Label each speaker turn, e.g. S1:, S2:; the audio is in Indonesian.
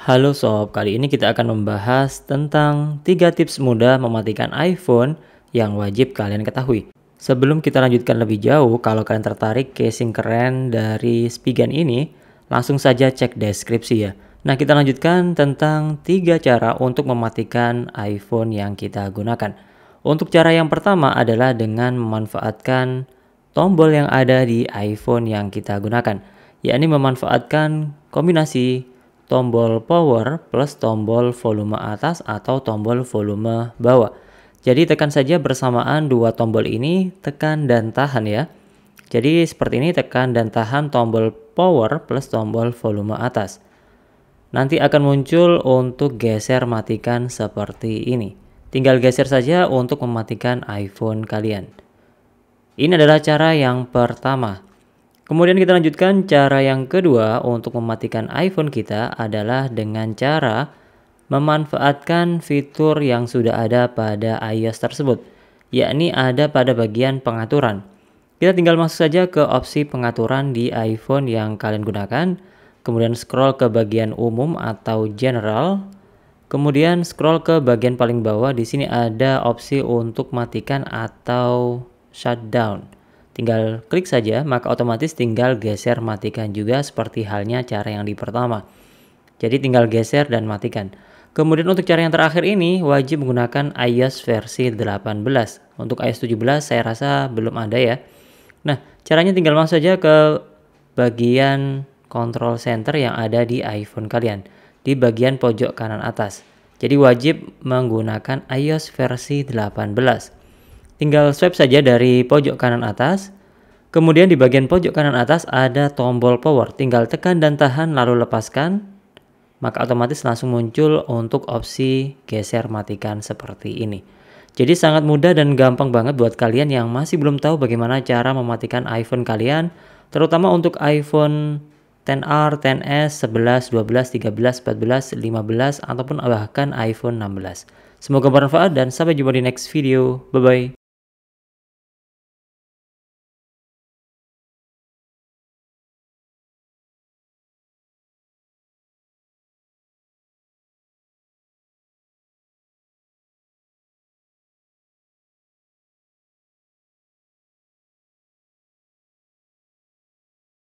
S1: Halo Sob, kali ini kita akan membahas tentang 3 tips mudah mematikan iPhone yang wajib kalian ketahui. Sebelum kita lanjutkan lebih jauh, kalau kalian tertarik casing keren dari Spigen ini, langsung saja cek deskripsi ya. Nah, kita lanjutkan tentang 3 cara untuk mematikan iPhone yang kita gunakan. Untuk cara yang pertama adalah dengan memanfaatkan tombol yang ada di iPhone yang kita gunakan, yakni memanfaatkan kombinasi tombol power plus tombol volume atas atau tombol volume bawah. Jadi tekan saja bersamaan dua tombol ini, tekan dan tahan ya. Jadi seperti ini tekan dan tahan tombol power plus tombol volume atas. Nanti akan muncul untuk geser matikan seperti ini. Tinggal geser saja untuk mematikan iPhone kalian. Ini adalah cara yang pertama. Kemudian kita lanjutkan cara yang kedua untuk mematikan iPhone kita adalah dengan cara memanfaatkan fitur yang sudah ada pada iOS tersebut, yakni ada pada bagian pengaturan. Kita tinggal masuk saja ke opsi pengaturan di iPhone yang kalian gunakan, kemudian scroll ke bagian umum atau general, Kemudian scroll ke bagian paling bawah di sini ada opsi untuk matikan atau shutdown. Tinggal klik saja, maka otomatis tinggal geser matikan juga seperti halnya cara yang di pertama. Jadi tinggal geser dan matikan. Kemudian untuk cara yang terakhir ini wajib menggunakan iOS versi 18. Untuk iOS 17 saya rasa belum ada ya. Nah, caranya tinggal masuk saja ke bagian control center yang ada di iPhone kalian di bagian pojok kanan atas. Jadi wajib menggunakan iOS versi 18. Tinggal swipe saja dari pojok kanan atas. Kemudian di bagian pojok kanan atas ada tombol power. Tinggal tekan dan tahan lalu lepaskan. Maka otomatis langsung muncul untuk opsi geser matikan seperti ini. Jadi sangat mudah dan gampang banget buat kalian yang masih belum tahu bagaimana cara mematikan iPhone kalian. Terutama untuk iPhone XR, XS, 11, 12, 13, 14, 15, ataupun bahkan iPhone 16. Semoga bermanfaat dan sampai jumpa di next video. Bye-bye.